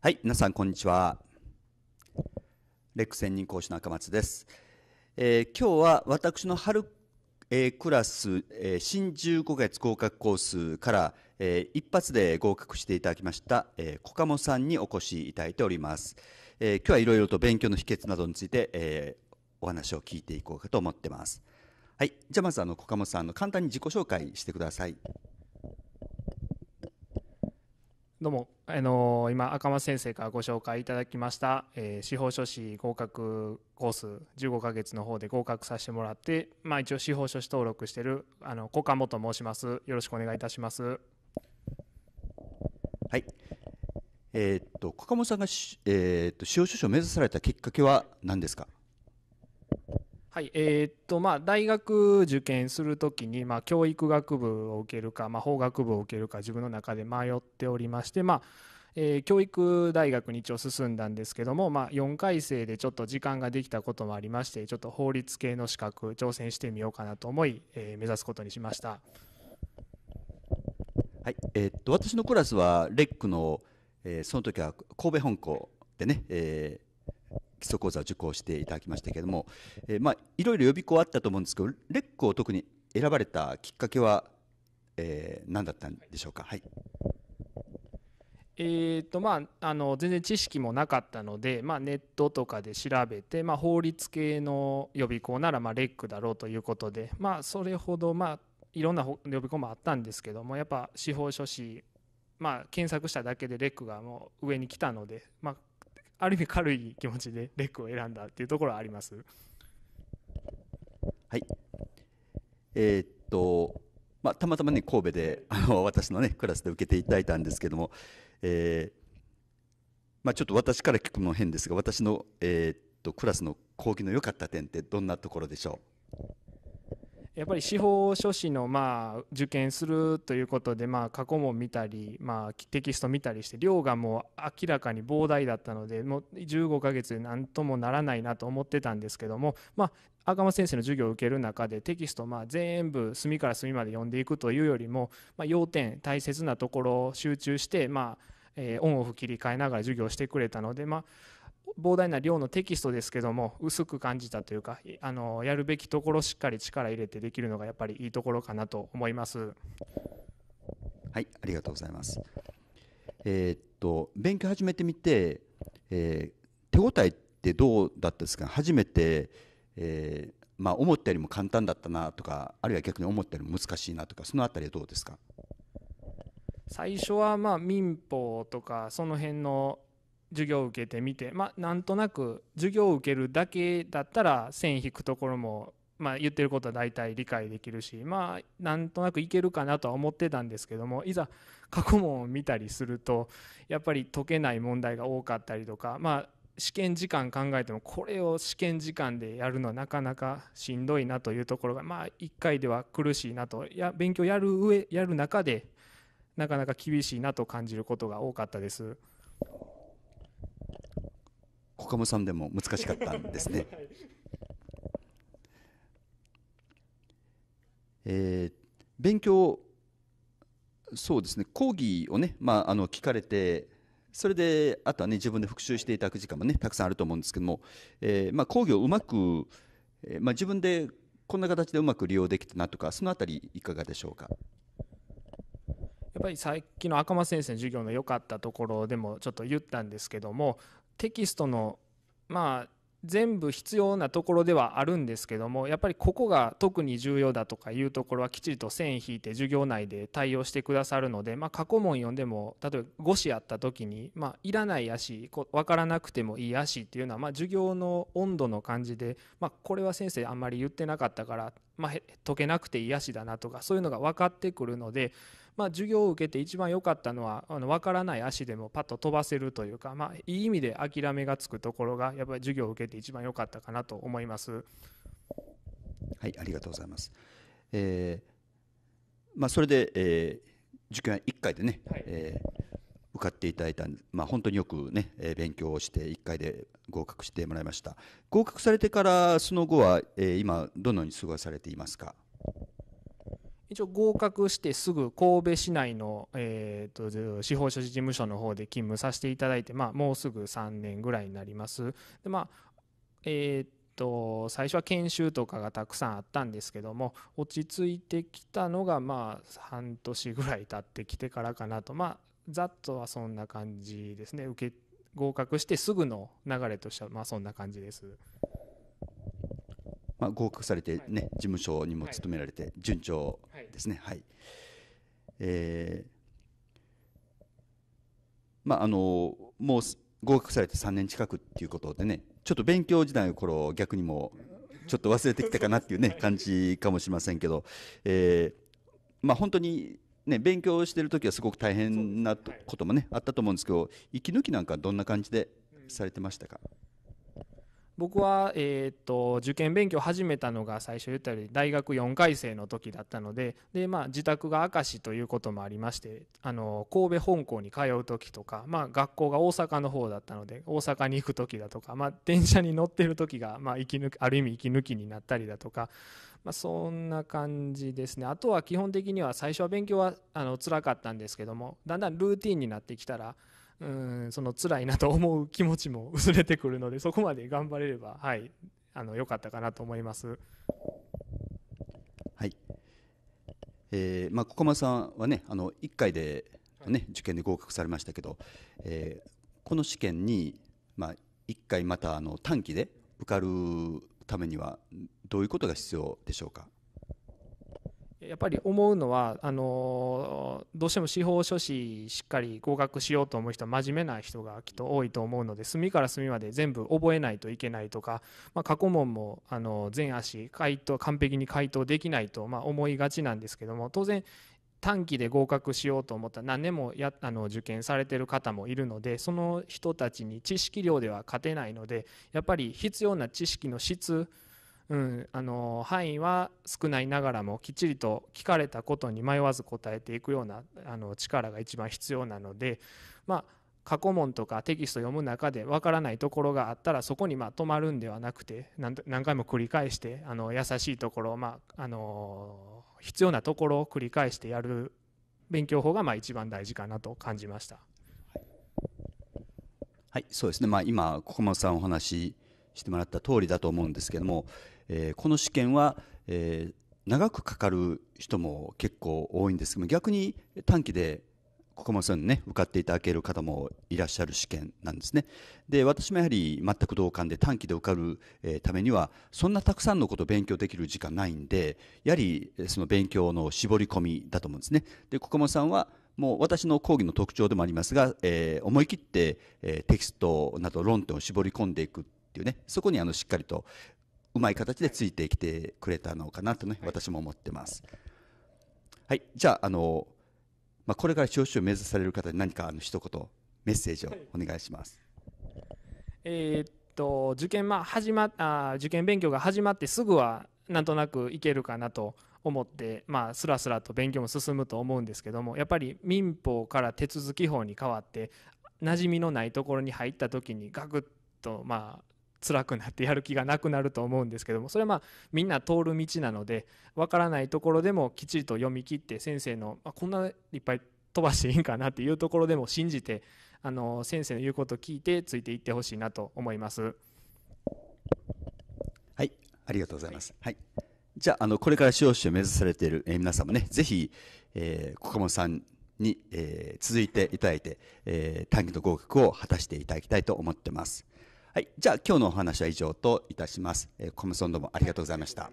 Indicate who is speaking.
Speaker 1: はい、皆さんこんにちは。レック専任講師の赤松です。えー、今日は私の春、えー、クラス、えー、新15月合格コースから、えー、一発で合格していただきました、えー、コカモさんにお越しいただいております。えー、今日はいろいろと勉強の秘訣などについて、えー、お話を聞いていこうかと思ってます。はい、じゃあまずあのコカさんの簡単に自己紹介してください。
Speaker 2: どうも、あのー、今赤松先生からご紹介いただきました、えー、司法書士合格コース15か月の方で合格させてもらって、まあ、一応司法書士登録してるあの小鴨と申しますよろしくお願いいたします
Speaker 1: はいえー、っと小鴨さんが、えー、っと司法書士を目指されたきっかけは何ですか
Speaker 2: はい、えー、っと、まあ、大学受験するときに、まあ、教育学部を受けるか、まあ、法学部を受けるか、自分の中で迷っておりまして、まあ、えー、教育大学に一応進んだんですけども、まあ、4回生でちょっと時間ができたこともありましてちょっと法律系の資格挑戦してみようかなと思い、えー、目指すことにしました、
Speaker 1: はいえー、っと私のクラスはレックの、えー、その時は神戸本校でね、え基礎講座を受講していただきましたけれども、えー、まあ、いろいろ予備校あったと思うんですけど、レックを特に選ばれたきっかけは、えー、何だったんでしょうか。はい
Speaker 2: えーとまあ、あの全然知識もなかったので、まあ、ネットとかで調べて、まあ、法律系の予備校ならまあレックだろうということで、まあ、それほど、まあ、いろんな予備校もあったんですけどもやっぱ司法書士、まあ、検索しただけでレックがもう上に来たので、まあ、ある意味軽い気持ちでレックを選んだっていうところはあります。
Speaker 1: はい。えー、っと、まあ、たまたまね、神戸で、あの、私のね、クラスで受けていただいたんですけども、えー、まあ、ちょっと私から聞くの変ですが、私の、えー、っと、クラスの講義の良かった点ってどんなところでしょう
Speaker 2: やっぱり司法書士のまあ受験するということでまあ過去問見たりまあテキスト見たりして量がもう明らかに膨大だったのでもう15ヶ月で何ともならないなと思ってたんですけどもまあ赤間先生の授業を受ける中でテキストまあ全部隅から隅まで読んでいくというよりもまあ要点大切なところを集中してまあえオンオフ切り替えながら授業してくれたのでまあ膨大な量のテキストですけども薄く感じたというかあのやるべきところしっかり力入れてできるのがやっぱりいいところかなと思います。
Speaker 1: はいありがとうございます。えー、っと勉強始めてみて、えー、手応えってどうだったですか初めて、えー、まあ、思ったよりも簡単だったなとかあるいは逆に思ったよりも難しいなとかそのあたりはどうですか
Speaker 2: 最初はまあ民法とかその辺の授業を受けてみて、まあ、なんとなく授業を受けるだけだったら線引くところも、まあ、言ってることは大体理解できるし、まあ、なんとなくいけるかなとは思ってたんですけどもいざ過去問を見たりするとやっぱり解けない問題が多かったりとか、まあ、試験時間考えてもこれを試験時間でやるのはなかなかしんどいなというところが、まあ、1回では苦しいなとや勉強やる上やる中でなかなか厳しいなと感じること
Speaker 1: が多かったです。岡本さんでも難しかったんですね。えー、勉強そうですね講義をね、まあ、あの聞かれてそれであとはね自分で復習していただく時間もねたくさんあると思うんですけども、えー、まあ、講義をうまく、えー、まあ、自分でこんな形でうまく利用できたなとかそのあたりいかがでしょうか。
Speaker 2: やっぱりさっきの赤間先生の授業の良かったところでもちょっと言ったんですけどもテキストのまあ全部必要なところではあるんですけどもやっぱりここが特に重要だとかいうところはきちんと線引いて授業内で対応してくださるので、まあ、過去問読んでも例えば5紙あった時に、まあ、いらない足分からなくてもいい足っていうのは、まあ、授業の温度の感じで、まあ、これは先生あんまり言ってなかったから、まあ、解けなくていい足だなとかそういうのが分かってくるので、まあ、授業を受けて一番良かったのはあの分からない足でもパッと飛ばせるというか、まあ、いい意味で諦めがつくところがやっぱり授業を受けて一番良かったかなと思います。
Speaker 1: はいありがとうございます。えーまあ、それで、えー、受験1回でね、はい、えー受かっていただいた、まあ、本当によくね、えー、勉強をして1回で合格してもらいました合格されてからその後は、えー、今どのように過ごされていますか
Speaker 2: 一応合格してすぐ神戸市内の、えーと、司法書士事務所の方で勤務させていただいて、まあ、もうすぐ3年ぐらいになります。でまあえーと最初は研修とかがたくさんあったんですけども落ち着いてきたのがまあ半年ぐらい経ってきてからかなとまあざっとはそんな感じですね受け合格してすぐの流れとしてはまあそんな感じです。
Speaker 1: まあ、合格されてね、はい、事務所にも勤められて、順調ですね。はいえーまあ、あのもう合格されて3年近くっていうことでねちょっと勉強時代の頃逆にもちょっと忘れてきたかなっていうね感じかもしれませんけど、えーまあ、本当にね、勉強してる時はすごく大変なこともね、あったと思うんですけど息抜きなんかどんな感じでされてましたか、
Speaker 2: 僕は、えーと、と受験勉強を始めたのが最初言ったように大学4回生の時だったのでで、まあ、自宅が明石ということもありましてあの神戸本校に通う時とか、まあ、学校が大阪の方だったので大阪に行く時だとか、まあ、電車に乗ってる時が、まあ、息抜ある意味息抜きになったりだとか、まあ、そんな感じですねあとは基本的には最初は勉強はあのかったんですけどもだんだんルーティンになってきたらうんその辛いなと思う気持ちも薄れてくるのでそこまで頑張れれば はいあの良かったかなと思います。
Speaker 1: はい。えー、まあ小まさんはねあの一回でね、受験で合格されましたけど、えー、この試験にまあ一回またあの短期で受かるためにはどういうことが必要でしょうか。
Speaker 2: やっぱり思うのはあのどうしても司法書士しっかり合格しようと思う人は真面目な人がきっと多いと思うので隅から隅まで全部覚えないといけないとか、まあ、過去問もあの全足回答完璧に回答できないと、ま思いがちなんですけども当然短期で合格しようと思ったら何年もやあの受験されてる方もいるのでその人たちに知識量では勝てないのでやっぱり必要な知識の質うん、あの範囲は少ないながらもきっちりと聞かれたことに迷わず答えていくようなあの力が一番必要なので、まあ、過去問とかテキスト読む中でわからないところがあったらそこにま止まるんではなくて何回も繰り返してあの優しいところ、まあ、あの必要なところを繰り返してやる勉強法がまあ一番大事かなと感じました。
Speaker 1: はい、そうですね、まあ、今、小松さんお話ししてもらった通りだと思うんですけども、えー、この試験は、えー、長くかかる人も結構多いんですけど逆に短期でここまでね受かっていただける方もいらっしゃる試験なんですねで私もやはり全く同感で短期で受かる、えためにはそんなたくさんのことを勉強できる時間ないんでやはりその勉強の絞り込みだと思うんですねでここもさんはもう私の講義の特徴でもありますが、えー、思い切って、えー、テキストなど論点を絞り込んでいくっていうねそこにあのしっかりとうまい形でついてきてくれたのかなとね、私も思ってます。はい、じゃあ、あの、まあ、これから招集を目指される方に何かあの一言、メッセージをお願いします。
Speaker 2: えー、っと、受験、まあ、始まあ、受験勉強が始まってすぐは、なんとなくいけるかなと思って、まあ、すらすらと勉強も進むと思うんですけども、やっぱり民法から手続き法に変わって、馴染みのないところに入った時にガクッとまあ辛くなってやる気がなくなると思うんですけどもそれはまあみんな通る道なのでわからないところでもきちりと読み切って先生の、まあ、こんないっぱい飛ばしていいんかなっていうところでも信じてあの先生の言うことを聞いてついていってほしいなと思います。
Speaker 1: はいありがとうございます。はい、じゃあのこれから司法書を目指されている、えー、皆さんもねぜひ、えー、こもさんに、えー、続いていただいて、えー、短期の合格を果たしていただきたいと思ってます。はい、じゃあ今日のお話は以上といたします。えコムソンどうもありがとうございました。